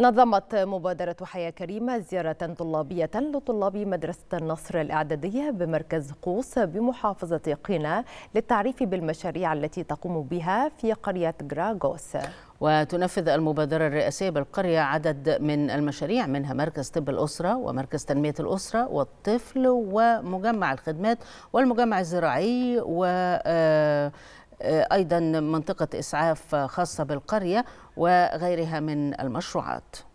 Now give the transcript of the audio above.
نظمت مبادرة حياة كريمة زيارة طلابية لطلاب مدرسة النصر الإعدادية بمركز قوس بمحافظة قنا للتعريف بالمشاريع التي تقوم بها في قرية جراغوس وتنفذ المبادرة الرئاسية بالقرية عدد من المشاريع منها مركز طب الأسرة ومركز تنمية الأسرة والطفل ومجمع الخدمات والمجمع الزراعي و آه، أيضا منطقة إسعاف خاصة بالقرية وغيرها من المشروعات